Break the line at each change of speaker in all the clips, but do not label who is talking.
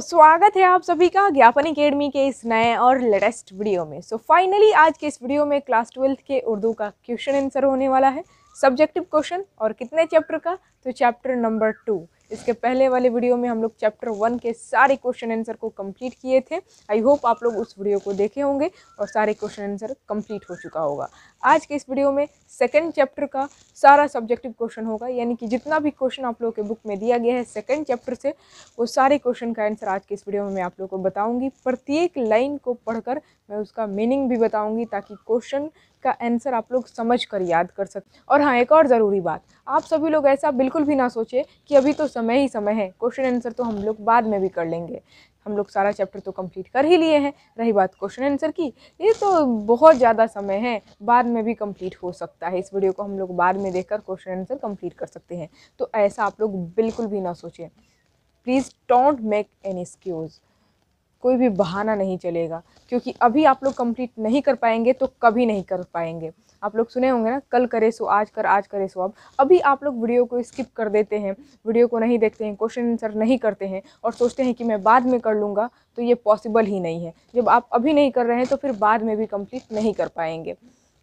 स्वागत है आप सभी का ज्ञापन अकेडमी के इस नए और लेटेस्ट वीडियो में सो so, फाइनली आज के इस वीडियो में क्लास ट्वेल्थ के उर्दू का क्वेश्चन आंसर होने वाला है सब्जेक्टिव क्वेश्चन और कितने चैप्टर का तो चैप्टर नंबर टू इसके पहले वाले वीडियो में हम लोग चैप्टर वन के सारे क्वेश्चन आंसर को कंप्लीट किए थे आई होप आप लोग उस वीडियो को देखे होंगे और सारे क्वेश्चन आंसर कंप्लीट हो चुका होगा आज के इस वीडियो में सेकेंड चैप्टर का सारा सब्जेक्टिव क्वेश्चन होगा यानी कि जितना भी क्वेश्चन आप लोग के बुक में दिया गया है सेकेंड चैप्टर से वो सारे क्वेश्चन का आंसर आज के इस वीडियो में मैं आप लोग को बताऊँगी प्रत्येक लाइन को पढ़कर मैं उसका मीनिंग भी बताऊँगी ताकि क्वेश्चन इसका आंसर आप लोग समझ कर याद कर सकते और हाँ एक और ज़रूरी बात आप सभी लोग ऐसा बिल्कुल भी ना सोचे कि अभी तो समय ही समय है क्वेश्चन आंसर तो हम लोग बाद में भी कर लेंगे हम लोग सारा चैप्टर तो कंप्लीट कर ही लिए हैं रही बात क्वेश्चन आंसर की ये तो बहुत ज़्यादा समय है बाद में भी कंप्लीट हो सकता है इस वीडियो को हम लोग बाद में देखकर क्वेश्चन आंसर कंप्लीट कर सकते हैं तो ऐसा आप लोग बिल्कुल भी ना सोचें please don't make an excuse कोई भी बहाना नहीं चलेगा क्योंकि अभी आप लोग कंप्लीट नहीं कर पाएंगे तो कभी नहीं कर पाएंगे आप लोग सुने होंगे ना कल करे सो आज कर आज करे सो अब अभी आप लोग वीडियो को स्किप कर देते हैं वीडियो को नहीं देखते हैं क्वेश्चन आंसर नहीं करते हैं और सोचते हैं कि मैं बाद में कर लूँगा तो ये पॉसिबल ही नहीं है जब आप अभी नहीं कर रहे हैं तो फिर बाद में भी कम्प्लीट नहीं कर पाएंगे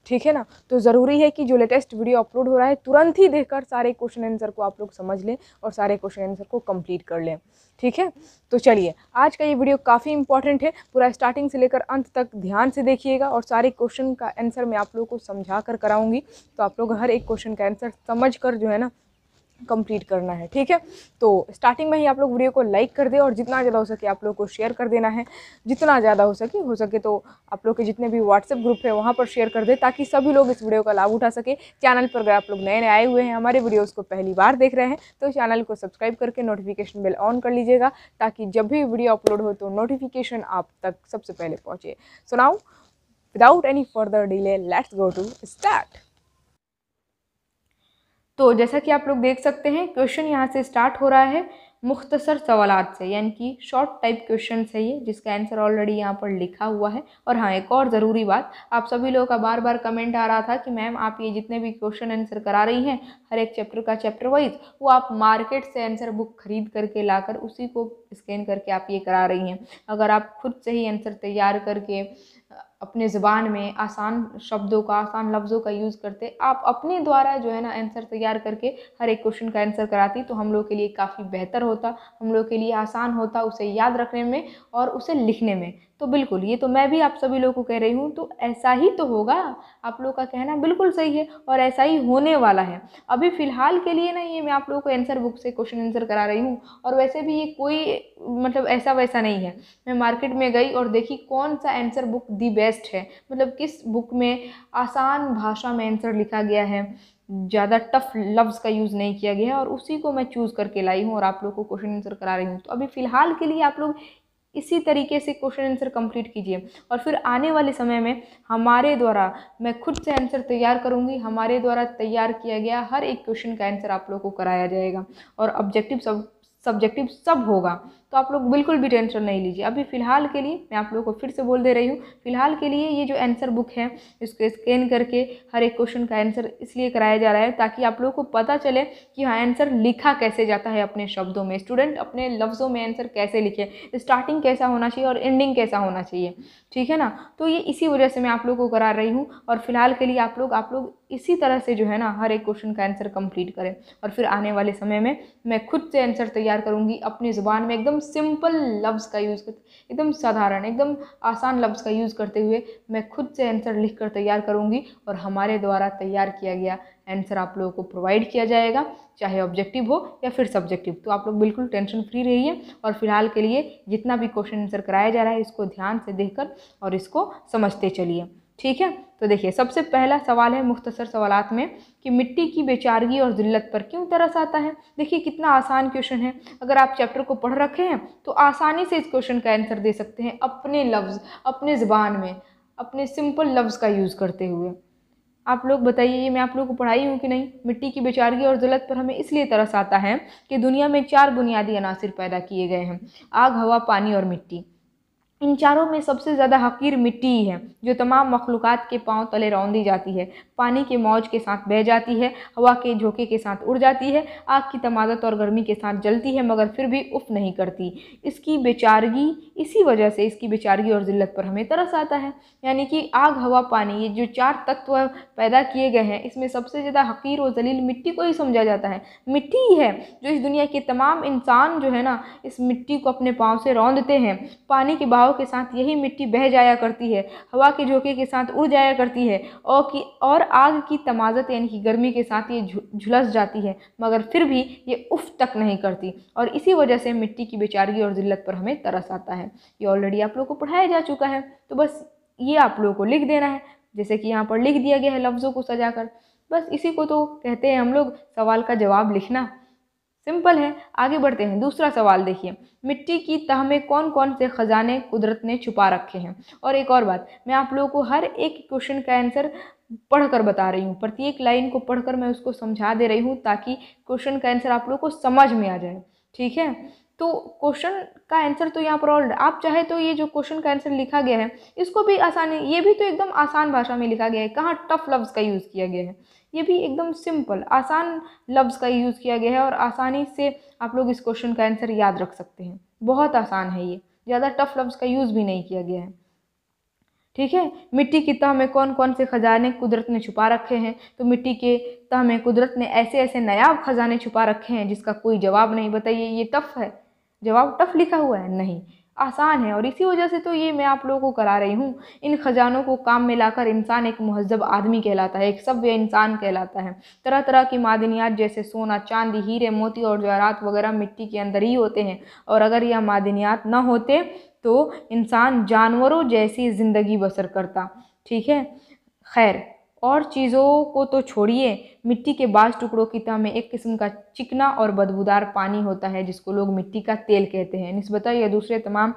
ठीक है ना तो ज़रूरी है कि जो लेटेस्ट वीडियो अपलोड हो रहा है तुरंत ही देखकर सारे क्वेश्चन आंसर को आप लोग समझ लें और सारे क्वेश्चन आंसर को कंप्लीट कर लें ठीक है तो चलिए आज का ये वीडियो काफ़ी इंपॉर्टेंट है पूरा स्टार्टिंग से लेकर अंत तक ध्यान से देखिएगा और सारे क्वेश्चन का आंसर मैं आप लोगों को समझा कर कराऊंगी तो आप लोग हर एक क्वेश्चन का आंसर समझ कर जो है ना कंप्लीट करना है ठीक है तो स्टार्टिंग में ही आप लोग वीडियो को लाइक कर दें और जितना ज़्यादा हो सके आप लोग को शेयर कर देना है जितना ज़्यादा हो सके हो सके तो आप लोग के जितने भी व्हाट्सएप ग्रुप है वहाँ पर शेयर कर दें ताकि सभी लोग इस वीडियो का लाभ उठा सके चैनल पर अगर आप लोग नए नए आए हुए हैं हमारे वीडियोज़ को पहली बार देख रहे हैं तो चैनल को सब्सक्राइब करके नोटिफिकेशन बिल ऑन कर लीजिएगा ताकि जब भी वीडियो अपलोड हो तो नोटिफिकेशन आप तक सबसे पहले पहुँचे सुनाओ without any further delay let's go to start
तो जैसा कि आप लोग देख सकते हैं क्वेश्चन यहाँ से स्टार्ट हो रहा है मुख्तसर सवाल से यानी कि शॉर्ट टाइप क्वेश्चन है ये जिसका आंसर ऑलरेडी यहाँ पर लिखा हुआ है और हाँ एक और ज़रूरी बात आप सभी लोगों का बार बार कमेंट आ रहा था कि मैम आप ये जितने भी क्वेश्चन आंसर करा रही हैं हर एक चैप्टर का चैप्टर वाइज वो आप मार्केट से आंसर बुक खरीद करके लाकर उसी को स्कैन करके आप ये करा रही हैं अगर आप खुद से ही आंसर तैयार करके अपने ज़ुबान में आसान शब्दों का आसान लफ्ज़ों का यूज़ करते आप अपने द्वारा जो है ना आंसर तैयार करके हर एक क्वेश्चन का आंसर कराती तो हम लोग के लिए काफ़ी बेहतर होता हम लोग के लिए आसान होता उसे याद रखने में और उसे लिखने में तो बिल्कुल ये तो मैं भी आप सभी लोगों को कह रही हूँ तो ऐसा ही तो होगा आप लोग का कहना बिल्कुल सही है और ऐसा ही होने वाला है अभी फ़िलहाल के लिए ना ये मैं आप लोगों को आंसर बुक से क्वेश्चन आंसर करा रही हूँ और वैसे भी ये कोई मतलब ऐसा वैसा नहीं है मैं मार्केट में गई और देखी कौन सा answer book the best best है मतलब किस बुक में आसान भाषा में आंसर लिखा गया है ज़्यादा टफ लफ्ज़ का यूज़ नहीं किया गया है और उसी को मैं चूज़ करके लाई हूँ और आप लोग को क्वेश्चन आंसर करा रही हूँ तो अभी फ़िलहाल के लिए आप लोग इसी तरीके से क्वेश्चन आंसर कंप्लीट कीजिए और फिर आने वाले समय में हमारे द्वारा मैं खुद से आंसर तैयार करूंगी हमारे द्वारा तैयार किया गया हर एक क्वेश्चन का आंसर आप लोगों को कराया जाएगा और ऑब्जेक्टिव सब सब्जेक्टिव सब होगा तो आप लोग बिल्कुल भी टेंशन नहीं लीजिए अभी फ़िलहाल के लिए मैं आप लोगों को फिर से बोल दे रही हूँ फ़िलहाल के लिए ये जो आंसर बुक है इसको स्कैन करके हर एक क्वेश्चन का आंसर इसलिए कराया जा रहा है ताकि आप लोगों को पता चले कि हाँ आंसर लिखा कैसे जाता है अपने शब्दों में स्टूडेंट अपने लफ्ज़ों में आंसर कैसे लिखे स्टार्टिंग कैसा होना चाहिए और एंडिंग कैसा होना चाहिए ठीक है ना तो ये इसी वजह से मैं आप लोग को करा रही हूँ और फ़िलहाल के लिए आप लोग आप लोग इसी तरह से जो है ना हर एक क्वेश्चन का आंसर कंप्लीट करें और फिर आने वाले समय में मैं खुद से आंसर तैयार करूँगी अपनी ज़ुबान में एकदम सिंपल लफ्ज़ का यूज़ करते एकदम साधारण एकदम आसान लफ्ज़ का यूज़ करते हुए मैं खुद से आंसर लिख कर तैयार करूँगी और हमारे द्वारा तैयार किया गया आंसर आप लोगों को प्रोवाइड किया जाएगा चाहे ऑब्जेक्टिव हो या फिर सब्जेक्टिव तो आप लोग बिल्कुल टेंशन फ्री रहिए और फिलहाल के लिए जितना भी क्वेश्चन आंसर कराया जा रहा है इसको ध्यान से देखकर और इसको समझते चलिए ठीक है तो देखिए सबसे पहला सवाल है मुख्तसर सवालत में कि मिट्टी की बेचारगी और ज़िल्लत पर क्यों तरस आता है देखिए कितना आसान क्वेश्चन है अगर आप चैप्टर को पढ़ रखे हैं तो आसानी से इस क्वेश्चन का आंसर दे सकते हैं अपने लफ्ज़ अपने ज़बान में अपने सिंपल लफ्ज़ का यूज़ करते हुए आप लोग बताइए ये मैं आप लोगों को पढ़ाई हूँ कि नहीं मिट्टी की बेचारगी और ज़िलत पर हमें इसलिए तरस आता है कि दुनिया में चार बुनियादी अनासर पैदा किए गए हैं आग हवा पानी और मिट्टी इन चारों में सबसे ज़्यादा हकीर मिट्टी है जो तमाम मखलूक़ के पाँव तले रौंदी जाती है पानी के मौज के साथ बह जाती है हवा के झोंके के साथ उड़ जाती है आग की तमादत और गर्मी के साथ जलती है मगर फिर भी उफ नहीं करती इसकी बेचारगी इसी वजह से इसकी बेचारगी और ज़िल्लत पर हमें तरस आता है यानी कि आग हवा पानी ये जो चार तत्व पैदा किए गए हैं इसमें सबसे ज़्यादा हकीर और जलील मिट्टी को ही समझा जाता है मिट्टी ही है जो इस दुनिया के तमाम इंसान जो है ना इस मिट्टी को अपने पाँव से रौंदते हैं पानी के बहाव हवाओं के साथ यही मिट्टी बह जाया करती है हवा के झोंके के साथ उड़ जाया करती है और कि और आग की तमाजत यानी कि गर्मी के साथ ये झुलस जाती है मगर फिर भी ये उफ तक नहीं करती और इसी वजह से मिट्टी की बेचारगी और ज़िल्लत पर हमें तरस आता है ये ऑलरेडी आप लोग को पढ़ाया जा चुका है तो बस ये आप लोगों को लिख देना है जैसे कि यहाँ पर लिख दिया गया है लफ्ज़ों को सजाकर बस इसी को तो कहते हैं हम लोग सवाल का जवाब लिखना सिंपल है आगे बढ़ते हैं दूसरा सवाल देखिए मिट्टी की तह में कौन कौन से खजाने कुदरत ने छुपा रखे हैं और एक और बात मैं आप लोगों को हर एक क्वेश्चन का आंसर पढ़कर बता रही हूँ प्रत्येक लाइन को पढ़कर मैं उसको समझा दे रही हूँ ताकि क्वेश्चन का आंसर आप लोगों को समझ में आ जाए ठीक है तो क्वेश्चन का आंसर तो यहाँ पर ऑल आप चाहे तो ये जो क्वेश्चन का आंसर लिखा गया है इसको भी आसानी ये भी तो एकदम आसान भाषा में लिखा गया है कहाँ टफ लफ्ज़ का यूज़ किया गया है ये भी एकदम सिंपल आसान लफ्ज़ का यूज़ किया गया है और आसानी से आप लोग इस क्वेश्चन का आंसर याद रख सकते हैं बहुत आसान है ये ज़्यादा टफ लफ्ज़ का यूज़ भी नहीं किया गया है ठीक है मिट्टी की तह में कौन कौन से खजाने कुदरत ने छुपा रखे हैं तो मिट्टी के तह में कुदरत ने ऐसे ऐसे नयाब खजाने छुपा रखे हैं जिसका कोई जवाब नहीं बताइए ये टफ है जवाब टफ लिखा हुआ है नहीं आसान है और इसी वजह से तो ये मैं आप लोगों को करा रही हूँ इन ख़जानों को काम में लाकर इंसान एक महजब आदमी कहलाता है एक सभ्य इंसान कहलाता है तरह तरह की मादनियात जैसे सोना चांदी हीरे मोती और जवाहरात वगैरह मिट्टी के अंदर ही होते हैं और अगर यह मादनियात ना होते तो इंसान जानवरों जैसी ज़िंदगी बसर करता ठीक है खैर और चीज़ों को तो छोड़िए मिट्टी के बाज टुकड़ों की तह में एक किस्म का चिकना और बदबूदार पानी होता है जिसको लोग मिट्टी का तेल कहते हैं नस्बता यह दूसरे तमाम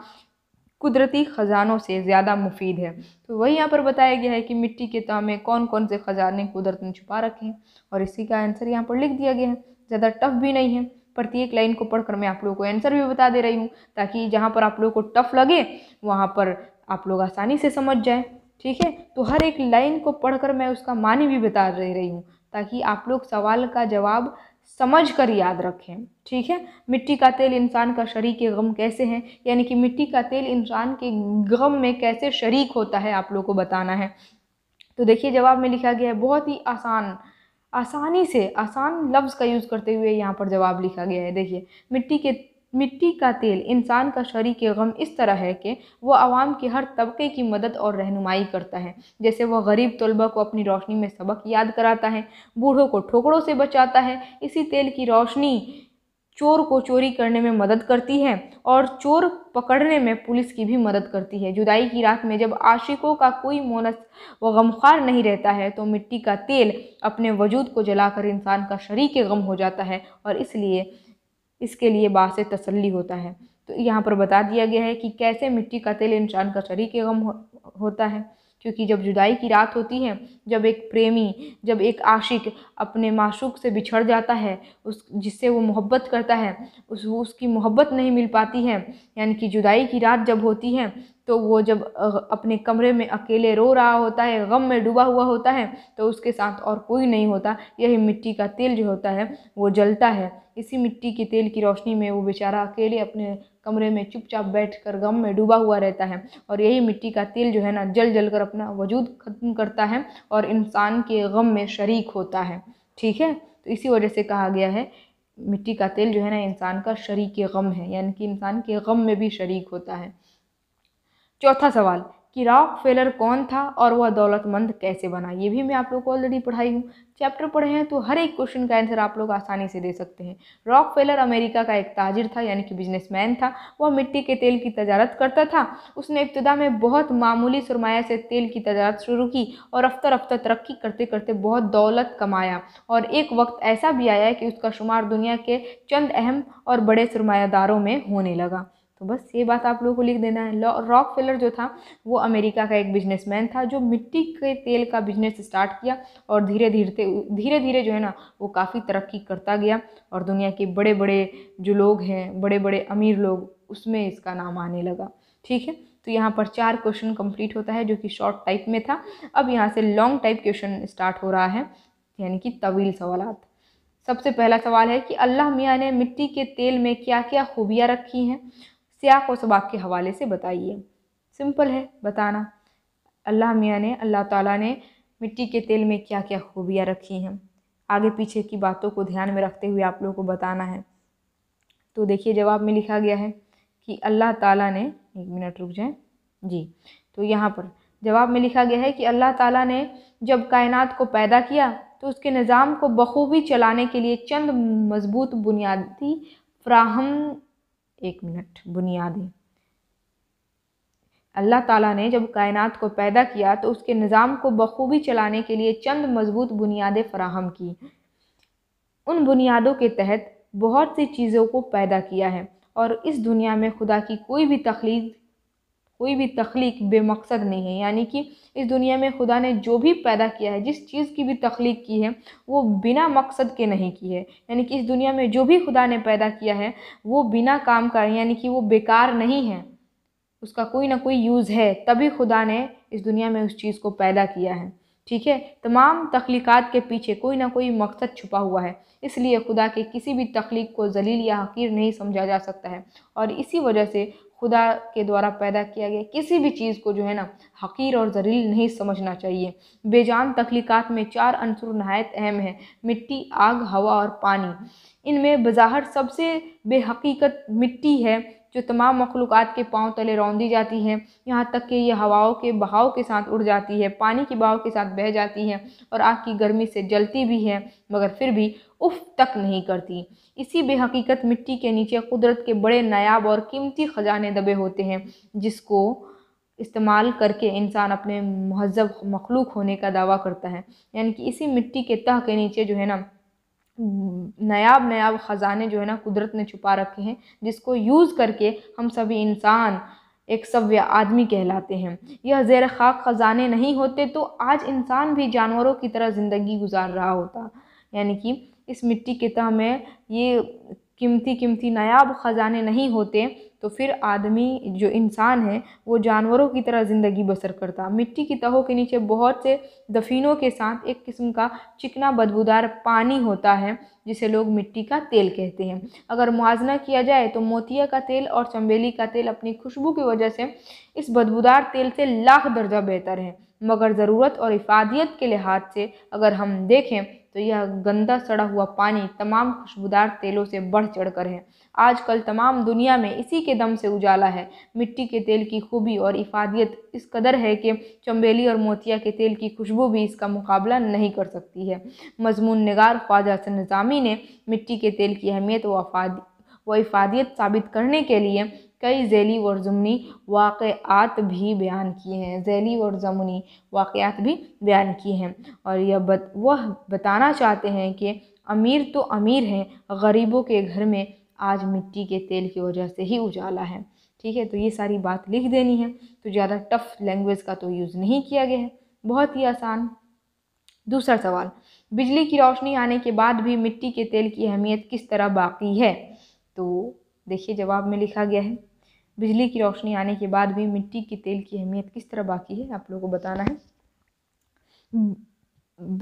कुदरती ख़जानों से ज़्यादा मुफीद है तो वही यहाँ पर बताया गया है कि मिट्टी के तह में कौन कौन से ख़जाने कुदरत ने छुपा रखे हैं और इसी का आंसर यहाँ पर लिख दिया गया है ज़्यादा टफ भी नहीं है प्रत्येक लाइन को पढ़कर मैं आप लोगों को आंसर भी बता दे रही हूँ ताकि जहाँ पर आप लोगों को टफ लगे वहाँ पर आप लोग आसानी से समझ जाएँ ठीक है तो हर एक लाइन को पढ़कर मैं उसका मानी भी बता रह रही हूँ ताकि आप लोग सवाल का जवाब समझ कर याद रखें ठीक है मिट्टी का तेल इंसान का शरीक के गम कैसे हैं यानी कि मिट्टी का तेल इंसान के गम में कैसे शरीक होता है आप लोग को बताना है तो देखिए जवाब में लिखा गया है बहुत ही आसान आसानी से आसान लफ्ज़ का यूज़ करते हुए यहाँ पर जवाब लिखा गया है देखिए मिट्टी के मिट्टी का तेल इंसान का शरीक गम इस तरह है कि वह आवाम के हर तबके की मदद और रहनुमाई करता है जैसे वह गरीब तलबा को अपनी रोशनी में सबक याद कराता है बूढ़ों को ठोकरों से बचाता है इसी तेल की रोशनी चोर को चोरी करने में मदद करती है और चोर पकड़ने में पुलिस की भी मदद करती है जुदाई की रात में जब आशिकों का कोई मोनस व गमखार नहीं रहता है तो मिट्टी का तेल अपने वजूद को जलाकर इंसान का शरीक गम हो जाता है और इसलिए इसके लिए बा से तसली होता है तो यहाँ पर बता दिया गया है कि कैसे मिट्टी का तेल इंसान का शरीर के गम हो, होता है क्योंकि जब जुदाई की रात होती है जब एक प्रेमी जब एक आशिक अपने माशूक से बिछड़ जाता है उस जिससे वो मोहब्बत करता है उस उसकी मोहब्बत नहीं मिल पाती है यानी कि जुदाई की रात जब होती है तो वो जब अपने कमरे में अकेले रो रहा होता है गम में डूबा हुआ होता है तो उसके साथ और कोई नहीं होता यही मिट्टी का तेल जो होता है वो जलता है इसी मिट्टी के तेल की रोशनी में वो बेचारा अकेले अपने कमरे में चुपचाप बैठकर गम में डूबा हुआ रहता है और यही मिट्टी का तेल जो है ना जल जल कर अपना वजूद ख़त्म करता है और इंसान के गम में शरीक होता है ठीक है तो इसी वजह से कहा गया है मिट्टी का तेल जो है ना इंसान का शरीक गम है यानी कि इंसान के गम में भी शरीक होता है चौथा सवाल कि रॉक फेलर कौन था और वह दौलतमंद कैसे बना ये भी मैं आप लोग को ऑलरेडी पढ़ाई हूँ चैप्टर पढ़े हैं तो हर एक क्वेश्चन का आंसर आप लोग आसानी से दे सकते हैं रॉक फेलर अमेरिका का एक ताजिर था यानी कि बिजनेसमैन था वह मिट्टी के तेल की तजारत करता था उसने इब्तदा में बहुत मामूली सरमाया से तेल की तजारत शुरू की और रफ्तर रफ्तर तरक्की करते करते बहुत दौलत कमाया और एक वक्त ऐसा भी आया कि उसका शुमार दुनिया के चंद अहम और बड़े सरमायादारों में होने लगा तो बस ये बात आप लोगों को लिख देना है रॉक फेलर जो था वो अमेरिका का एक बिजनेसमैन था जो मिट्टी के तेल का बिजनेस स्टार्ट किया और धीरे धीरे धीरे धीरे जो है ना वो काफ़ी तरक्की करता गया और दुनिया के बड़े बड़े जो लोग हैं बड़े बड़े अमीर लोग उसमें इसका नाम आने लगा ठीक है तो यहाँ पर चार क्वेश्चन कंप्लीट होता है जो कि शॉर्ट टाइप में था अब यहाँ से लॉन्ग टाइप क्वेश्चन स्टार्ट हो रहा है यानी कि तवील सवाल सबसे पहला सवाल है कि अल्लाह मियाँ ने मिट्टी के तेल में क्या क्या खूबियाँ रखी हैं सियाक व सबाक के हवाले से बताइए सिंपल है बताना अल्लाह मियाँ ने अल्लाह ताला ने मिट्टी के तेल में क्या क्या खूबियाँ रखी हैं आगे पीछे की बातों को ध्यान में रखते हुए आप लोगों को बताना है तो देखिए जवाब में लिखा गया है कि अल्लाह ताला ने एक मिनट रुक जाए जी तो यहाँ पर जवाब में लिखा गया है कि अल्लाह ताला ने जब कायनात को पैदा किया तो उसके निज़ाम को बखूबी चलाने के लिए चंद मजबूत बुनियादी फ्राहम एक मिनट बुनियादी अल्लाह ताला ने जब कायनात को पैदा किया तो उसके निज़ाम को बखूबी चलाने के लिए चंद मजबूत बुनियादें फराहम की उन बुनियादों के तहत बहुत सी चीज़ों को पैदा किया है और इस दुनिया में खुदा की कोई भी तख्लीक कोई भी तख्लीक बेमकसद नहीं है यानी कि इस दुनिया में खुदा ने जो भी पैदा किया है जिस चीज़ की भी तख्लीक की है वो बिना मकसद के नहीं की है यानी कि इस दुनिया में जो भी खुदा ने पैदा किया है वो बिना काम का यानी कि वो बेकार नहीं है उसका कोई ना कोई यूज़ है तभी खुदा ने इस दुनिया में उस चीज़ को पैदा किया है ठीक है तमाम तख्लीक़ात के पीछे कोई ना कोई मकसद छुपा हुआ है इसलिए खुदा के किसी भी तख्लीक को जलील या हकीर नहीं समझा जा सकता है और इसी वजह से खुदा के द्वारा पैदा किया गया किसी भी चीज़ को जो है ना हकीर और जरील नहीं समझना चाहिए बेजान तख्लीक़ात में चार अंसुर नहायत अहम हैं मिट्टी आग हवा और पानी इनमें बज़ाहर सबसे बेहकीकत मिट्टी है जो तमाम मखलूक के पाँव तले रौंदी जाती है यहाँ तक कि यह हवाओं के बहाव के साथ उड़ जाती है पानी के बहाव के साथ बह जाती है और आग की गर्मी से जलती भी है मगर फिर भी उफ तक नहीं करती इसी बेहकीकत मिट्टी के नीचे कुदरत के बड़े नायाब और कीमती ख़जाने दबे होते हैं जिसको इस्तेमाल करके इंसान अपने महजब मखलूक होने का दावा करता है यानी कि इसी मिट्टी के तह के नीचे जो है ना नयाब नयाब ख़जाने जो है ना कुदरत ने छुपा रखे हैं जिसको यूज़ करके हम सभी इंसान एक सव्य आदमी कहलाते हैं यह जेर खाक ख़जाने नहीं होते तो आज इंसान भी जानवरों की तरह ज़िंदगी गुजार रहा होता यानी कि इस मिट्टी के तह में ये कीमती कीमती नायाब ख़जाने नहीं होते तो फिर आदमी जो इंसान है वो जानवरों की तरह ज़िंदगी बसर करता मिट्टी की तहों के नीचे बहुत से दफीनों के साथ एक किस्म का चिकना बदबूदार पानी होता है जिसे लोग मिट्टी का तेल कहते हैं अगर मुआजना किया जाए तो मोतिया का तेल और चंबेली का तेल अपनी खुशबू की वजह से इस बदबूदार तेल से लाख दर्जा बेहतर है मगर ज़रूरत और इफादियत के लिहाज से अगर हम देखें तो यह गंदा सड़ा हुआ पानी तमाम खुशबूदार तेलों से बढ़ चढ़ कर है आजकल तमाम दुनिया में इसी के दम से उजाला है मिट्टी के तेल की खूबी और इफादियत इस कदर है कि चंबेली और मोतिया के तेल की खुशबू भी इसका मुकाबला नहीं कर सकती है मजमून नगार ख्वाजा हसन निज़ामी ने मिट्टी के तेल की अहमियत व व इफादियत साबित करने के लिए कई जैली और ज़मनी वाक़ात भी बयान किए हैं झैली और ज़मनी वाक़ात भी बयान किए हैं और यह बत, वह बताना चाहते हैं कि अमीर तो अमीर हैं गरीबों के घर में आज मिट्टी के तेल की वजह से ही उजाला है ठीक है तो ये सारी बात लिख देनी है तो ज़्यादा टफ लैंग्वेज का तो यूज़ नहीं किया गया है बहुत ही आसान दूसरा सवाल बिजली की रोशनी आने के बाद भी मिट्टी के तेल की अहमियत किस तरह बाकी है तो देखिए जवाब में लिखा गया है बिजली की रोशनी आने के बाद भी मिट्टी के तेल की अहमियत किस तरह बाकी है आप लोगों को बताना है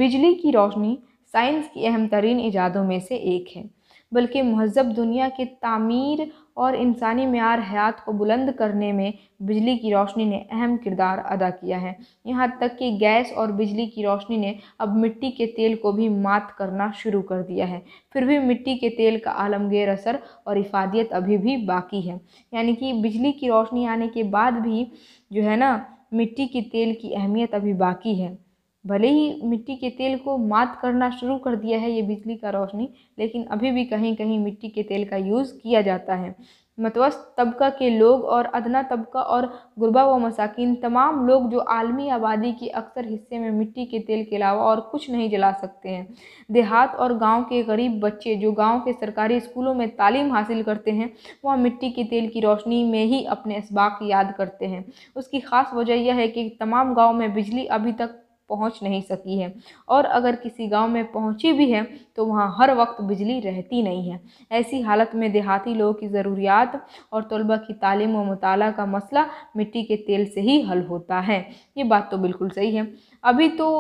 बिजली की रोशनी साइंस की अहम तरीन ईजादों में से एक है बल्कि महजब दुनिया की तमीर और इंसानी मैार हयात को बुलंद करने में बिजली की रोशनी ने अहम किरदार अदा किया है यहाँ तक कि गैस और बिजली की रोशनी ने अब मिट्टी के तेल को भी मात करना शुरू कर दिया है फिर भी मिट्टी के तेल का आलमगीर असर और इफादियत अभी भी बाकी है यानी कि बिजली की रोशनी आने के बाद भी जो है ना मिट्टी की तेल की अहमियत अभी बाकी है भले ही मिट्टी के तेल को मात करना शुरू कर दिया है ये बिजली का रोशनी लेकिन अभी भी कहीं कहीं मिट्टी के तेल का यूज़ किया जाता है मतवस्त तबका के लोग और अदना तबका और गुरबा व मसाकिन तमाम लोग जो आलमी आबादी के अक्सर हिस्से में मिट्टी के तेल के अलावा और कुछ नहीं जला सकते हैं देहात और गांव के गरीब बच्चे जो गांव के सरकारी स्कूलों में तालीम हासिल करते हैं वह मिट्टी के तेल की रोशनी में ही अपने इसबाक याद करते हैं उसकी ख़ास वजह यह है कि तमाम गाँव में बिजली अभी तक पहुंच नहीं सकी है और अगर किसी गांव में पहुंची भी है तो वहां हर वक्त बिजली रहती नहीं है ऐसी हालत में देहाती लोगों की ज़रूरियात और तलबा की तालीम व मताल का मसला मिट्टी के तेल से ही हल होता है ये बात तो बिल्कुल सही है अभी तो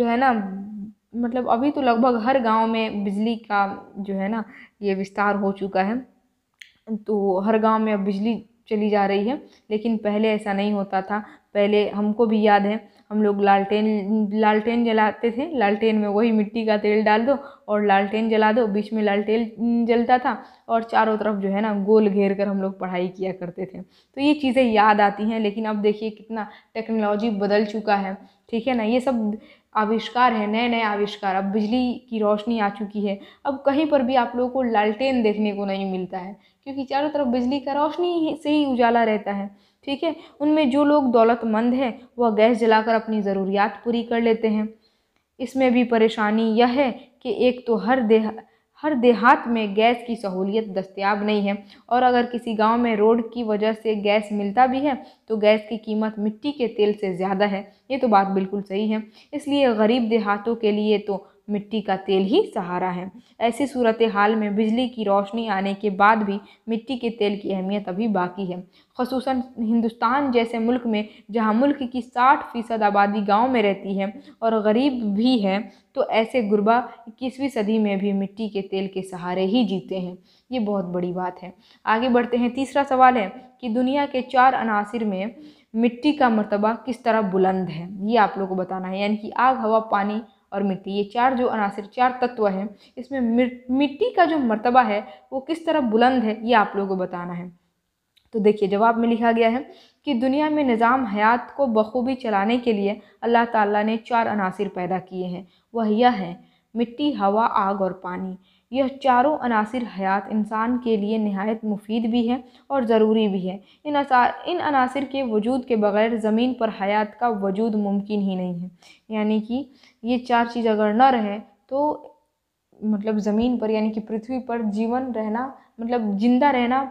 जो है ना मतलब अभी तो लगभग हर गांव में बिजली का जो है ना ये विस्तार हो चुका है तो हर गांव में अब बिजली चली जा रही है लेकिन पहले ऐसा नहीं होता था पहले हमको भी याद है हम लोग लालटेन लालटेन जलाते थे लालटेन में वही मिट्टी का तेल डाल दो और लालटेन जला दो बीच में लालटेन जलता था और चारों तरफ जो है ना गोल घेर कर हम लोग पढ़ाई किया करते थे तो ये चीज़ें याद आती हैं लेकिन अब देखिए कितना टेक्नोलॉजी बदल चुका है ठीक है ना ये सब आविष्कार है नए नए आविष्कार अब बिजली की रोशनी आ चुकी है अब कहीं पर भी आप लोगों को लालटेन देखने को नहीं मिलता है क्योंकि चारों तरफ बिजली का रोशनी से ही उजाला रहता है ठीक है उनमें जो लोग दौलतमंद हैं वह गैस जलाकर अपनी ज़रूरियात पूरी कर लेते हैं इसमें भी परेशानी यह है कि एक तो हर देहा हर देहात में गैस की सहूलियत दस्तियाब नहीं है और अगर किसी गांव में रोड की वजह से गैस मिलता भी है तो गैस की कीमत मिट्टी के तेल से ज़्यादा है ये तो बात बिल्कुल सही है इसलिए गरीब देहातों के लिए तो मिट्टी का तेल ही सहारा है ऐसी सूरत हाल में बिजली की रोशनी आने के बाद भी मिट्टी के तेल की अहमियत अभी बाकी है खसूस हिंदुस्तान जैसे मुल्क में जहाँ मुल्क की साठ फ़ीसद आबादी गाँव में रहती है और गरीब भी है तो ऐसे गुरबा इक्कीसवीं सदी में भी मिट्टी के तेल के सहारे ही जीते हैं ये बहुत बड़ी बात है आगे बढ़ते हैं तीसरा सवाल है कि दुनिया के चार अनासर में मिट्टी का मरतबा किस तरह बुलंद है ये आप लोगों को बताना है यानी कि आग हवा पानी और मिट्टी ये चार जो अनासर चार तत्व हैं इसमें मिट्टी का जो मर्तबा है वो किस तरह बुलंद है ये आप लोगों को बताना है तो देखिए जवाब में लिखा गया है कि दुनिया में निज़ाम हयात को बखूबी चलाने के लिए अल्लाह ताला ने चार अनासर पैदा किए हैं वह यह है मिट्टी हवा आग और पानी यह चारों अनासर हयात इंसान के लिए नहायत मुफीद भी है और ज़रूरी भी है इन इन अनासर के वजूद के बगैर ज़मीन पर हयात का वजूद मुमकिन ही नहीं है यानी कि ये चार चीज़ अगर न रहे तो मतलब ज़मीन पर यानी कि पृथ्वी पर जीवन रहना मतलब ज़िंदा रहना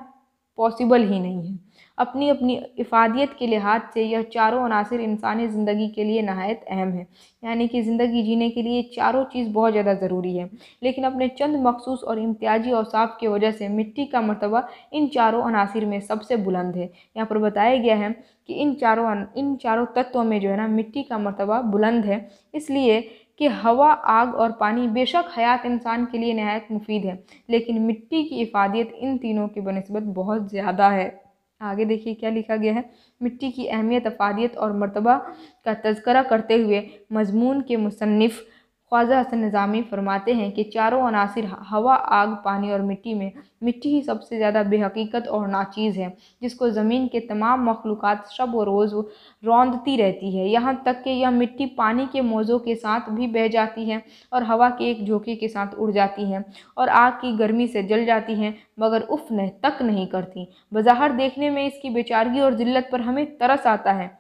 पॉसिबल ही नहीं है अपनी अपनी इफादियत के लिहाज से यह चारों अनासर इंसानी ज़िंदगी के लिए नहायत अहम है यानी कि ज़िंदगी जीने के लिए चारों चीज़ बहुत ज़्यादा ज़रूरी है लेकिन अपने चंद मखसूस और इम्तियाजी औसाफ की वजह से मिट्टी का मरतबा इन चारों अनासर में सबसे बुलंद है यहाँ पर बताया गया है कि इन चारों इन चारों तत्वों में जो है ना मिट्टी का मरतबा बुलंद है इसलिए कि हवा आग और पानी बेशक हयात इंसान के लिए नहायत मुफीद है लेकिन मिट्टी की इफादियत इन तीनों की बनस्बत बहुत ज़्यादा है आगे देखिए क्या लिखा गया है मिट्टी की अहमियत अफादियत और मरतबा का तस्करा करते हुए मजमून के मुसनफ़ ख्वाजा हसन निज़ामी फरमाते हैं कि चारों अनासर हवा आग पानी और मिट्टी में मिट्टी ही सबसे ज़्यादा बेहकीकत और नाचीज़ है जिसको ज़मीन के तमाम मखलूक शब व रोज़ रौंदती रहती है यहाँ तक कि यह मिट्टी पानी के मौज़ों के साथ भी बह जाती है और हवा के एक झोंके के साथ उड़ जाती है और आग की गर्मी से जल जाती हैं मगर उफ नहीं तक नहीं करती बज़ाहर देखने में इसकी बेचारगी और ज़िल्लत पर हमें तरस आता है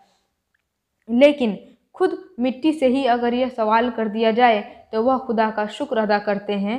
लेकिन खुद मिट्टी से ही अगर यह सवाल कर दिया जाए तो वह खुदा का शुक्र अदा करते हैं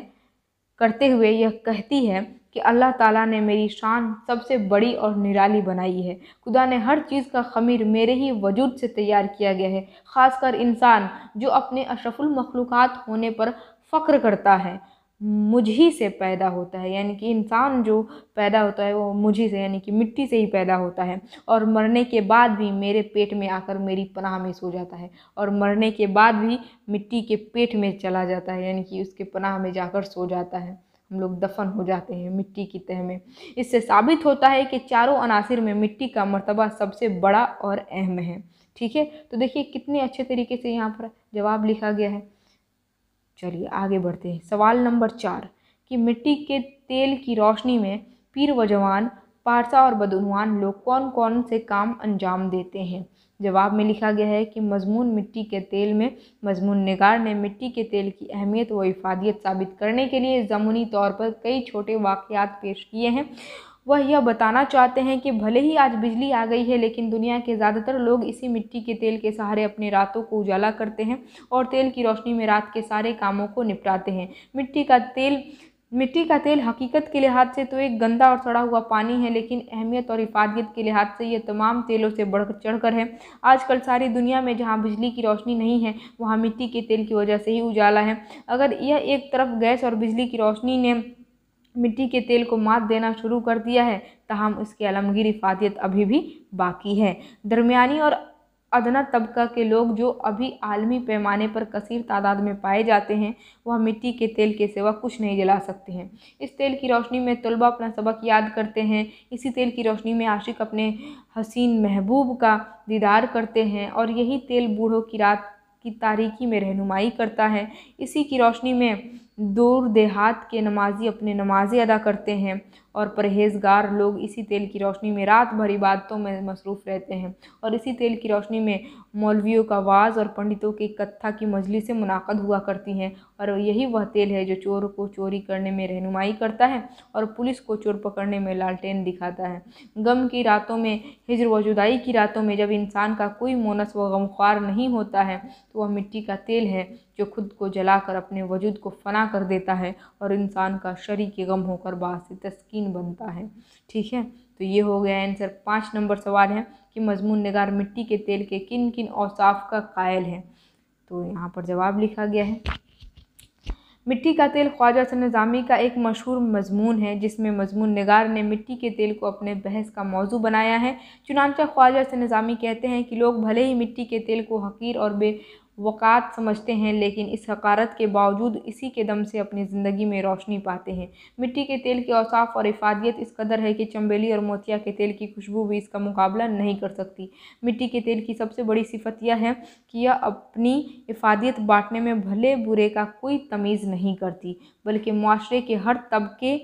करते हुए यह कहती है कि अल्लाह ताला ने मेरी शान सबसे बड़ी और निराली बनाई है खुदा ने हर चीज़ का खमीर मेरे ही वजूद से तैयार किया गया है ख़ासकर इंसान जो अपने अशफुल मखलूक़ात होने पर फ़ख्र करता है मुझी से पैदा होता है यानी कि इंसान जो पैदा होता है वो मुझी से यानी कि मिट्टी से ही पैदा होता है और मरने के बाद भी मेरे पेट में आकर मेरी पनाह में सो जाता है और मरने के बाद भी मिट्टी के पेट में चला जाता है यानी कि उसके पनाह में जाकर सो जाता है हम लोग दफन हो जाते हैं मिट्टी की तह में इससे साबित होता है कि चारों अनासर में मिट्टी का मरतबा सबसे बड़ा और अहम है ठीक है तो देखिए कितने अच्छे तरीके से यहाँ पर जवाब लिखा गया है चलिए आगे बढ़ते हैं सवाल नंबर चार कि मिट्टी के तेल की रोशनी में पीर व जवान पारसा और बदनवान लोग कौन कौन से काम अंजाम देते हैं जवाब में लिखा गया है कि मजमून मिट्टी के तेल में मजमून निगार ने मिट्टी के तेल की अहमियत व इफादियत साबित करने के लिए ज़मूनी तौर पर कई छोटे वाक़ पेश किए हैं वह यह बताना चाहते हैं कि भले ही आज बिजली आ गई है लेकिन दुनिया के ज़्यादातर लोग इसी मिट्टी के तेल के सहारे अपने रातों को उजाला करते हैं और तेल की रोशनी में रात के सारे कामों को निपटाते हैं मिट्टी का तेल मिट्टी का तेल हकीकत के लिहाज से तो एक गंदा और सड़ा हुआ पानी है लेकिन अहमियत और हिफाजत के लिहाज से यह तमाम तेलों से बढ़ चढ़कर है आजकल सारी दुनिया में जहाँ बिजली की रोशनी नहीं है वहाँ मिट्टी के तेल की वजह से ही उजाला है अगर यह एक तरफ गैस और बिजली की रोशनी ने मिट्टी के तेल को मात देना शुरू कर दिया है तहम उसकी आलमगीर इफादियत अभी भी बाकी है दरमिया और अदना तबका के लोग जो अभी आलमी पैमाने पर कसर तादाद में पाए जाते हैं वह मिट्टी के तेल के सिवा कुछ नहीं जला सकते हैं इस तेल की रोशनी में तलबा अपना सबक याद करते हैं इसी तेल की रोशनी में आशिक अपने हसीन महबूब का दीदार करते हैं और यही तेल बूढ़ों की रात की तारीकी में रहनुमाई करता है इसी की रोशनी में दूर देहात के नमाजी अपने नमाजें अदा करते हैं और परहेजगार लोग इसी तेल की रोशनी में रात भर इबादतों में मसरूफ़ रहते हैं और इसी तेल की रोशनी में मौलवियों का वाज और पंडितों की कत्था की मजली से मुनाक़द हुआ करती हैं और यही वह तेल है जो चोर को चोरी करने में रहनुमाई करता है और पुलिस को चोर पकड़ने में लालटेन दिखाता है गम की रातों में हिजर वजुदाई की रातों में जब इंसान का कोई मोनस व गमख्वार नहीं होता है तो वह मिट्टी का तेल है जो खुद को जलाकर अपने वजूद को फना कर देता है और इंसान का शरीक गम होकर बासी तस्कीन बनता है ठीक है तो ये हो गया आंसर पाँच नंबर सवाल है कि मजमून नगार मिट्टी के तेल के किन किन औसाफ का कायल है तो यहाँ पर जवाब लिखा गया है मिट्टी का तेल ख्वाजा निज़ामी का एक मशहूर मजमून है जिसमें मजमून नगार ने मिट्टी के तेल को अपने बहस का मौजू बनाया है चुनानचा ख्वाजा निज़ामी कहते हैं कि लोग भले ही मिट्टी के तेल को हकीर और बे वक़ात समझते हैं लेकिन इस हकारत के बावजूद इसी के दम से अपनी ज़िंदगी में रोशनी पाते हैं मिट्टी के तेल के औसाफ और इफादियत इस कदर है कि चंबेली और मोतिया के तेल की खुशबू भी इसका मुकाबला नहीं कर सकती मिट्टी के तेल की सबसे बड़ी सिफत यह है कि यह अपनी इफादियत बांटने में भले बुरे का कोई तमीज़ नहीं करती बल्कि माशरे के हर तबके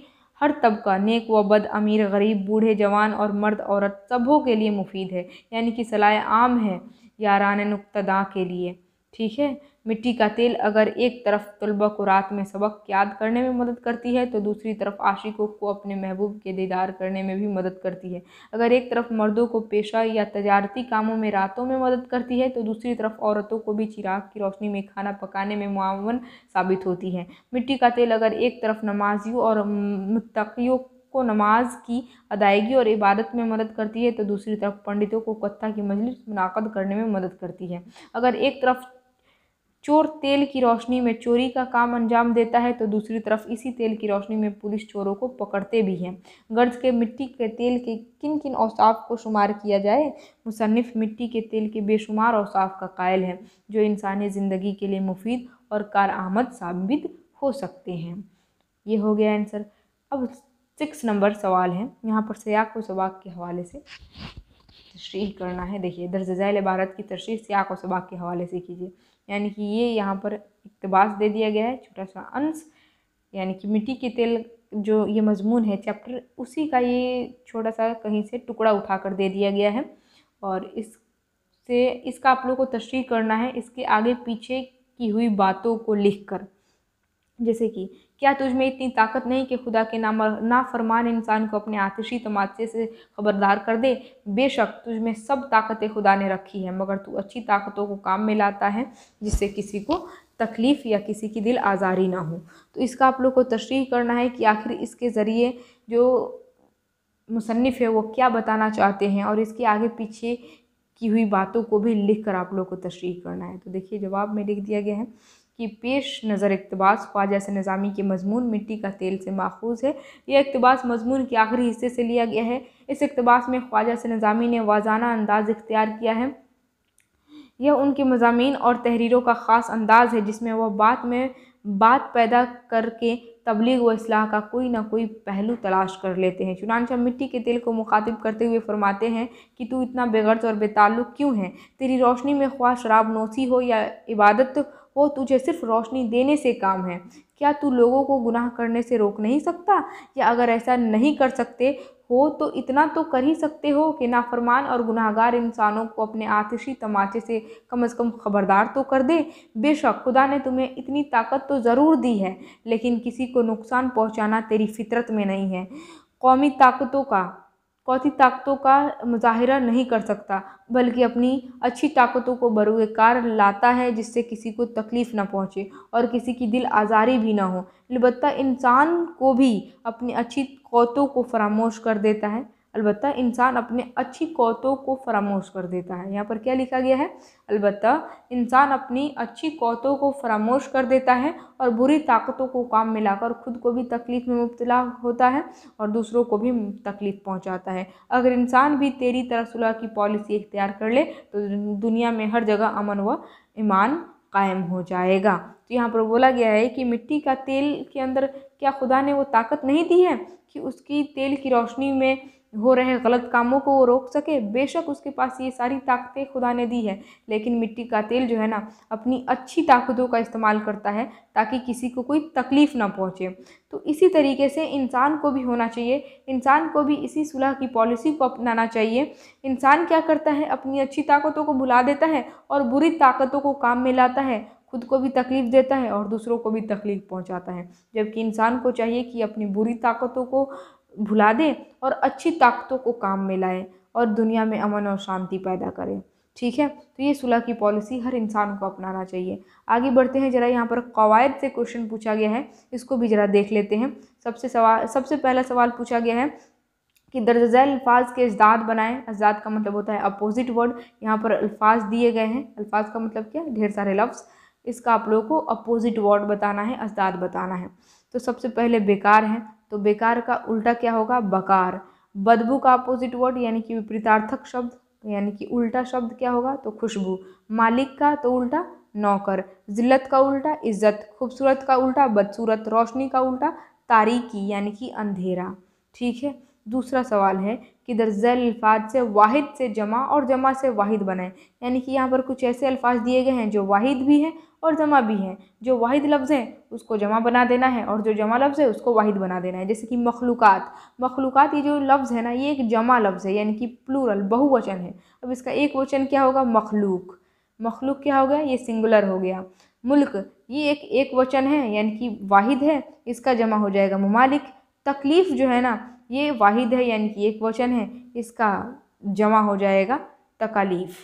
हर तबका नेक व बद अमीर गरीब बूढ़े जवान और मर्द औरत सबों के लिए मुफीद है यानी कि सलाह आम है यारान नुकतदा के लिए ठीक है मिट्टी का तेल अगर एक तरफ तलबा को रात में सबक याद करने में मदद करती है तो दूसरी तरफ आशिकों को अपने महबूब के दीदार करने में भी मदद करती है अगर एक तरफ मर्दों को पेशा या तजारती कामों में रातों में मदद करती है तो दूसरी तरफ औरतों को भी चिराग की रोशनी में खाना पकाने में मावन साबित होती है मिट्टी का तेल अगर एक तरफ नमाजियों और मुतकियों को नमाज की अदायगी और इबादत में मदद करती है तो दूसरी तरफ पंडितों को कत्था की मजलिस मुनद करने में मदद करती है अगर एक तरफ चोर तेल की रोशनी में चोरी का काम अंजाम देता है तो दूसरी तरफ इसी तेल की रोशनी में पुलिस चोरों को पकड़ते भी हैं गर्ज के मिट्टी के तेल के किन किन औसाफ को शुमार किया जाए मुसनफ़ मिट्टी के तेल के बेशुमार औसाफ का कायल है जो इंसानी ज़िंदगी के लिए मुफीद और कार आमद साबित हो सकते हैं ये हो गया आंसर अब सिक्स नंबर सवाल है यहाँ पर सयाक व सबाक के हवाले से तशरी करना है देखिए दर्ज भारत की तशरी सयाक व सबाक के हवाले से कीजिए यानी कि ये यहाँ पर इकतबास दे दिया गया है छोटा सा अंश यानी कि मिट्टी के तेल जो ये मजमून है चैप्टर उसी का ये छोटा सा कहीं से टुकड़ा उठा कर दे दिया गया है और इससे इसका आप लोग को तशरी करना है इसके आगे पीछे की हुई बातों को लिख कर जैसे कि क्या तुझ में इतनी ताकत नहीं कि खुदा के नाम नाफरमान इंसान को अपने आतिशी तमाचे से खबरदार कर दे बेशक तुझ में सब ताकतें खुदा ने रखी हैं मगर तू अच्छी ताकतों को काम में लाता है जिससे किसी को तकलीफ़ या किसी की दिल आज़ारी ना हो तो इसका आप लोग को तशरी करना है कि आखिर इसके ज़रिए जो मुसनफ़ है वो क्या बताना चाहते हैं और इसके आगे पीछे की हुई बातों को भी लिख कर आप लोग को तशरी करना है तो देखिए जवाब में लिख दिया गया है की पेश नज़र इकतबास ख्वाजा से निज़ामी के मजमून मिट्टी का तेल से माखूज है यह इकतबास मजमून के आखिरी हिस्से से लिया गया है इस इकतबास में ख्वाजा से नज़ामी ने वाजाना अंदाज इख्तियार किया है यह उनके मजामी और तहरीरों का ख़ास अंदाज़ है जिसमें वह बात में बात पैदा करके तबलीग व असलाह का कोई ना कोई पहलू तलाश कर लेते हैं चुनानचा मिट्टी के तेल को मुखातिब करते हुए फरमाते हैं कि तू इतना बेगर्ज और बेताल्लुक़ क्यों है तेरी रोशनी में ख्वाह शराब नोसी हो या इबादत वो तुझे सिर्फ रोशनी देने से काम है क्या तू लोगों को गुनाह करने से रोक नहीं सकता या अगर ऐसा नहीं कर सकते हो तो इतना तो कर ही सकते हो कि नाफरमान और गुनाहगार इंसानों को अपने आतिशी तमाचे से कम अज़ कम खबरदार तो कर दे बेशक खुदा ने तुम्हें इतनी ताकत तो ज़रूर दी है लेकिन किसी को नुकसान पहुंचाना तेरी फितरत में नहीं है कौमी ताकतों का कौती ताकतों का मुजाहरा नहीं कर सकता बल्कि अपनी अच्छी ताकतों को कार लाता है जिससे किसी को तकलीफ़ ना पहुँचे और किसी की दिल आज़ारी भी ना हो अलबत्त इंसान को भी अपनी अच्छी कौतों को फरामोश कर देता है अलबत् इंसान अपने अच्छी कौतों को फरामोश कर देता है यहाँ पर क्या लिखा गया है अलबत् इंसान अपनी अच्छी कौतों को फरामोश कर देता है और बुरी ताकतों को काम में लाकर खुद को भी तकलीफ़ में मुबतला होता है और दूसरों को भी तकलीफ़ पहुँचाता है अगर इंसान भी तेरी तरह सुलह की पॉलिसी इख्तियार कर ले तो दुनिया में हर जगह अमन व ईमान कायम हो जाएगा तो यहाँ पर बोला गया है कि मिट्टी का तेल के अंदर क्या खुदा ने वो ताकत नहीं दी है कि उसकी तेल की रोशनी में हो रहे गलत कामों को वो रोक सके बेशक उसके पास ये सारी ताकतें खुदा ने दी है लेकिन मिट्टी का तेल जो है ना अपनी अच्छी ताकतों का इस्तेमाल करता है ताकि किसी को कोई तकलीफ़ ना पहुँचे तो इसी तरीके से इंसान को भी होना चाहिए इंसान को भी इसी सुलह की पॉलिसी को अपनाना चाहिए इंसान क्या करता है अपनी अच्छी ताकतों को भुला देता है और बुरी ताकतों को काम में लाता है खुद को भी तकलीफ़ देता है और दूसरों को भी तकलीफ़ पहुंचाता है जबकि इंसान को चाहिए कि अपनी बुरी ताकतों को भुला दें और अच्छी ताकतों को काम में लाए और दुनिया में अमन और शांति पैदा करें ठीक है तो ये सुलह की पॉलिसी हर इंसान को अपनाना चाहिए आगे बढ़ते हैं ज़रा यहाँ पर कवायद से क्वेश्चन पूछा गया है इसको भी ज़रा देख लेते हैं सबसे सवाल सबसे पहला सवाल पूछा गया है कि दर्ज अल्फाज के अजदाद बनाएं अजदाद का मतलब होता है अपोजिट वर्ड यहाँ पर अल्फाज दिए गए हैं अल्फाज का मतलब क्या है ढेर सारे लफ्ज़ इसका आप लोगों को अपोजिट वर्ड बताना है अजदाद बताना है तो सबसे पहले बेकार है तो बेकार का उल्टा क्या होगा बकार बदबू का अपोजिट वर्ड यानी कि विपरीतार्थक शब्द यानी कि उल्टा शब्द क्या होगा तो खुशबू मालिक का तो उल्टा नौकर जिल्लत का उल्टा इज्जत खूबसूरत का उल्टा बदसूरत रोशनी का उल्टा तारीकी यानी कि अंधेरा ठीक है दूसरा सवाल है कि दर्जल अल्फाज से वाहिद से जमा और जमा से वाहिद बनाए यानी कि यहाँ पर कुछ ऐसे अल्फाज दिए गए हैं जो वाहिद भी हैं और जमा भी हैं जो वाहिद लफ्ज़ हैं उसको जमा बना देना है और जो जमा लफ्ज़ है उसको वाहिद बना देना है जैसे कि मखलूक़ात मखलूक़ात ये जो लफ्ज़ है ना ये एक जमा लफ्ज़ है यानी कि प्लूरल बहुवचन है अब इसका एक वचन क्या होगा मखलूक मखलूक क्या हो गया ये सिंगुलर हो गया मुल्क ये एक एक वचन है यानी कि वाहिद है इसका जमा हो जाएगा ममालिक तकलीफ़ जो है ना ये वाहिद है यानी कि एक वचन है इसका जमा हो जाएगा तकालीफ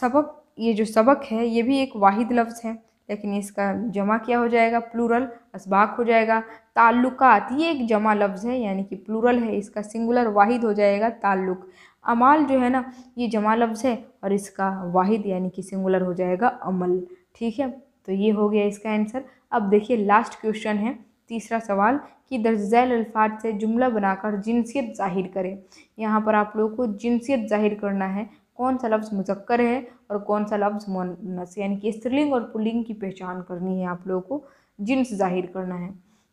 सबक ये जो सबक है ये भी एक वाहिद लफ्ज़ है लेकिन इसका जमा क्या हो जाएगा प्लूरल इसबाक हो जाएगा ताल्लुकात ये एक जमा लफ्ज़ है यानी कि प्लूरल है इसका सिंगुलर वाहिद हो जाएगा ताल्लुक अमाल जो है ना ये जमा लफ्ज़ है और इसका वाहिद यानी कि सिंगुलर हो जाएगा अमल ठीक है तो ये हो गया इसका आंसर अब देखिए लास्ट क्वेश्चन है तीसरा सवाल कि दर्जैल अल्फाज से जुमला बनाकर जिनसियत ज़ाहिर करें यहाँ पर आप लोगों को जिनसियत ज़ाहिर करना है कौन सा लफ्ज़ मुजक्कर है और कौन सा लफ्ज़ मोनस यानी कि स्त्रीलिंग और पुलिंग की पहचान करनी है आप लोगों को जिन्स ज़ाहिर करना है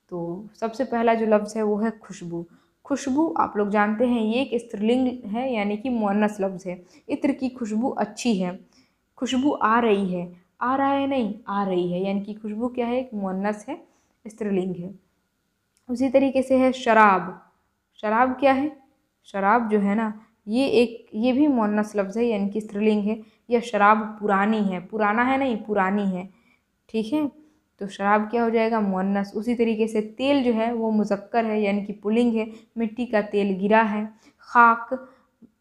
तो सबसे पहला जो लफ्ज़ है वो है खुशबू खुशबू आप लोग जानते हैं ये एक स्त्रीलिंग है यानी कि मोनस लफ्ज़ है इत्र की खुशबू अच्छी है खुशबू आ रही है आ रहा है नहीं आ रही है यानी कि खुशबू क्या है एक मोनस है स्त्रीलिंग है उसी तरीके से है शराब शराब क्या है शराब जो है ना ये एक ये भी मोनस लफ्ज़ है यानी कि स्त्रीलिंग है यह शराब पुरानी है पुराना है नहीं पुरानी है ठीक है तो शराब क्या हो जाएगा मोनस उसी तरीके से तेल जो है वो मुजक्कर है यानी कि पुलिंग है मिट्टी का तेल गिरा है खाक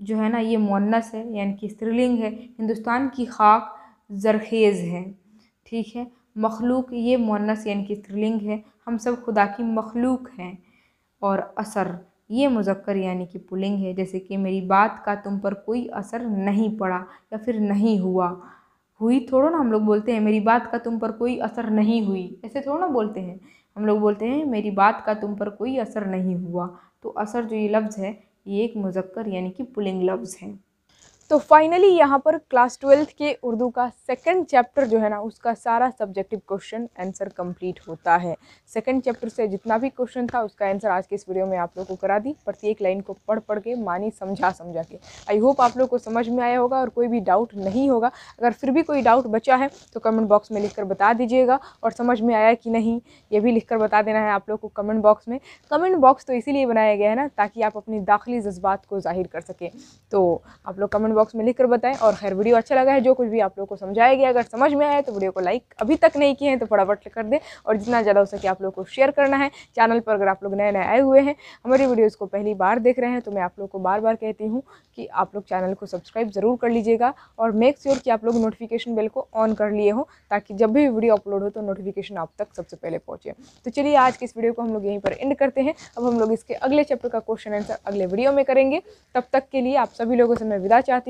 जो है ना ये मोनस है यानी कि स्त्रीलिंग है हिंदुस्तान की खाक जरखेज़ है ठीक है मखलूक ये मोनस यानी कि स्त्रीलिंग है हम सब खुदा की मखलूक हैं और असर ये मुजक्कर यानी कि पुलिंग है जैसे कि मेरी बात का तुम पर कोई असर नहीं पड़ा या फिर नहीं हुआ हुई थोड़ा ना हम लोग बोलते हैं मेरी बात का तुम पर कोई असर नहीं हुई ऐसे थोड़ा ना बोलते हैं हम लोग बोलते हैं मेरी बात का तुम पर कोई असर नहीं हुआ तो असर जो ये लफ्ज़ है ये एक मुजक्कर यानी कि पुलिंग लफ्ज़ है
तो फाइनली यहाँ पर क्लास ट्वेल्थ के उर्दू का सेकंड चैप्टर जो है ना उसका सारा सब्जेक्टिव क्वेश्चन आंसर कंप्लीट होता है सेकंड चैप्टर से जितना भी क्वेश्चन था उसका आंसर आज के इस वीडियो में आप लोग को करा दी प्रत्येक लाइन को पढ़ पढ़ के मानी समझा समझा के आई होप आप लोग को समझ में आया होगा और कोई भी डाउट नहीं होगा अगर फिर भी कोई डाउट बचा है तो कमेंट बॉक्स में लिख कर बता दीजिएगा और समझ में आया कि नहीं ये भी लिख कर बता देना है आप लोग को कमेंट बॉक्स में कमेंट बॉक्स तो इसीलिए बनाया गया है ना ताकि आप अपनी दाखिली जज्बात को जाहिर कर सकें तो आप लोग कमेंट बॉक्स में लिखकर बताएं और खैर वीडियो अच्छा लगा है जो कुछ भी आप लोग को समझाया गया अगर समझ में आया तो वीडियो को लाइक अभी तक नहीं किए हैं तो फटाफट कर दें और जितना ज़्यादा हो सके आप लोग को शेयर करना है चैनल पर अगर आप लोग नए नए आए हुए हैं हमारी वीडियोज़ को पहली बार देख रहे हैं तो मैं आप लोग को बार बार कहती हूँ कि आप लोग चैनल को सब्सक्राइब ज़रूर कर लीजिएगा और मेक श्योर कि आप लोग नोटिफिकेशन बेल को ऑन कर लिए हो ताकि जब भी वीडियो अपलोड हो तो नोटिफिकेशन आप तक सबसे पहले पहुँचे तो चलिए आज के इस वीडियो को हम लोग यहीं पर एंड करते हैं अब हम लोग इसके अगले चैप्टर का क्वेश्चन आंसर अगले वीडियो में करेंगे तब तक के लिए आप सभी लोगों से मैं विदा चाहती